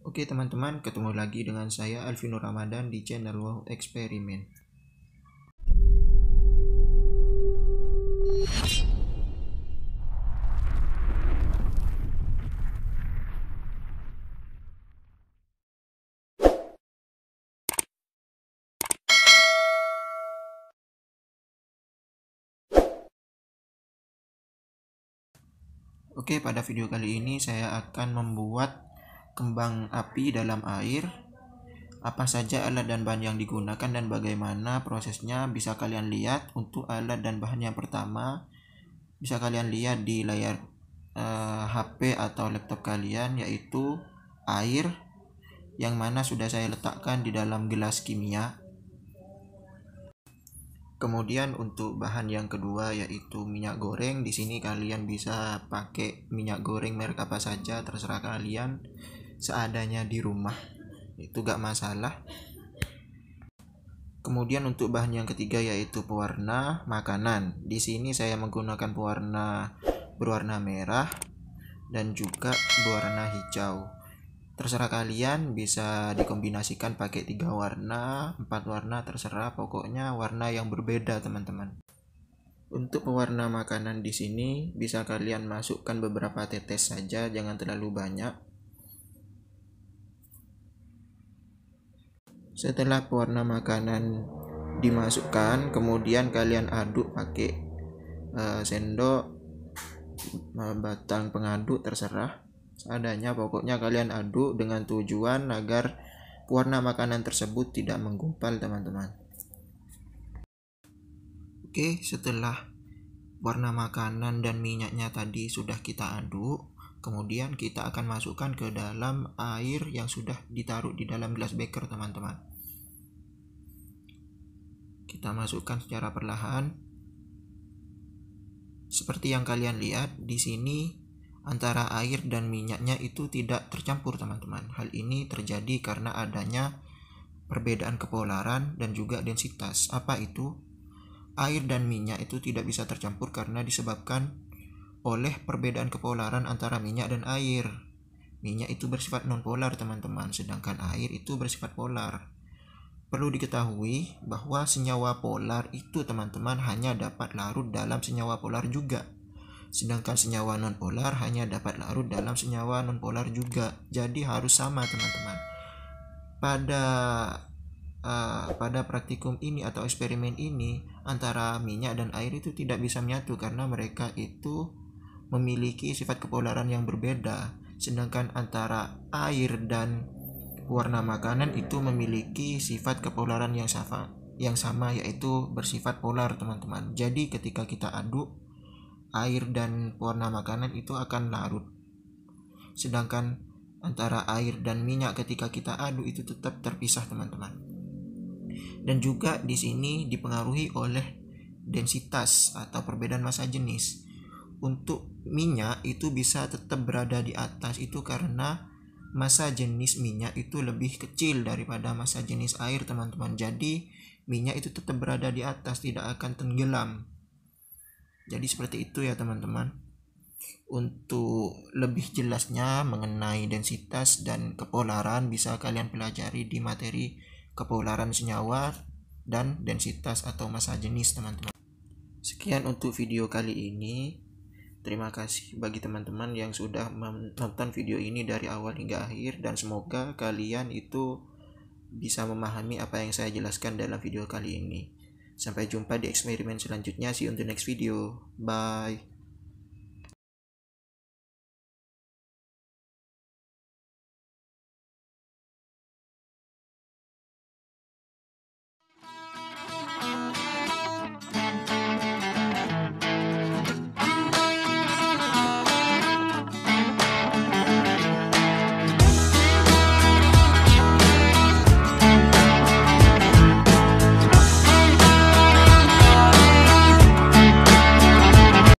Oke teman-teman, ketemu lagi dengan saya Alvino Ramadan di channel Wow Experiment. Oke, pada video kali ini saya akan membuat kembang api dalam air? Apa saja alat dan bahan yang digunakan dan bagaimana prosesnya bisa kalian lihat untuk alat dan bahan yang pertama bisa kalian lihat di layar HP eh, atau laptop kalian yaitu air yang mana sudah saya letakkan di dalam gelas kimia. Kemudian untuk bahan yang kedua yaitu minyak goreng. Di sini kalian bisa pakai minyak goreng merek apa saja terserah kalian seadanya di rumah itu gak masalah kemudian untuk bahan yang ketiga yaitu pewarna makanan di sini saya menggunakan pewarna berwarna merah dan juga berwarna hijau terserah kalian bisa dikombinasikan pakai tiga warna empat warna terserah pokoknya warna yang berbeda teman-teman untuk pewarna makanan di sini bisa kalian masukkan beberapa tetes saja jangan terlalu banyak Setelah pewarna makanan dimasukkan, kemudian kalian aduk pakai uh, sendok, eh, batang pengaduk terserah. Adanya pokoknya kalian aduk dengan tujuan agar pewarna makanan tersebut tidak menggumpal teman-teman. Oke, setelah warna makanan dan minyaknya tadi sudah kita aduk, Kemudian kita akan masukkan ke dalam air yang sudah ditaruh di dalam gelas beker teman-teman. Kita masukkan secara perlahan. Seperti yang kalian lihat di sini antara air dan minyaknya itu tidak tercampur teman-teman. Hal ini terjadi karena adanya perbedaan kepolaran dan juga densitas. Apa itu? Air dan minyak itu tidak bisa tercampur karena disebabkan oleh perbedaan kepolaran antara minyak dan air. Minyak itu bersifat nonpolar, teman-teman, sedangkan air itu bersifat polar. Perlu diketahui bahwa senyawa polar itu, teman-teman, hanya dapat larut dalam senyawa polar juga. Sedangkan senyawa nonpolar hanya dapat larut dalam senyawa nonpolar juga. Jadi harus sama, teman-teman. Pada uh, pada praktikum ini atau eksperimen ini antara minyak dan air itu tidak bisa menyatu karena mereka itu memiliki sifat kepolaran yang berbeda, sedangkan antara air dan warna makanan itu memiliki sifat kepolaran yang sama, yang sama yaitu bersifat polar, teman-teman. Jadi ketika kita aduk air dan warna makanan itu akan larut. Sedangkan antara air dan minyak ketika kita aduk itu tetap terpisah, teman-teman dan juga di sini dipengaruhi oleh densitas atau perbedaan massa jenis untuk minyak itu bisa tetap berada di atas itu karena masa jenis minyak itu lebih kecil daripada masa jenis air teman-teman jadi minyak itu tetap berada di atas tidak akan tenggelam jadi seperti itu ya teman-teman untuk lebih jelasnya mengenai densitas dan kepolaran bisa kalian pelajari di materi kepolaran senyawa dan densitas atau masa jenis teman-teman sekian untuk video kali ini Terima kasih bagi teman-teman yang sudah menonton video ini dari awal hingga akhir dan semoga kalian itu bisa memahami apa yang saya jelaskan dalam video kali ini. Sampai jumpa di eksperimen selanjutnya. See you on the next video. Bye.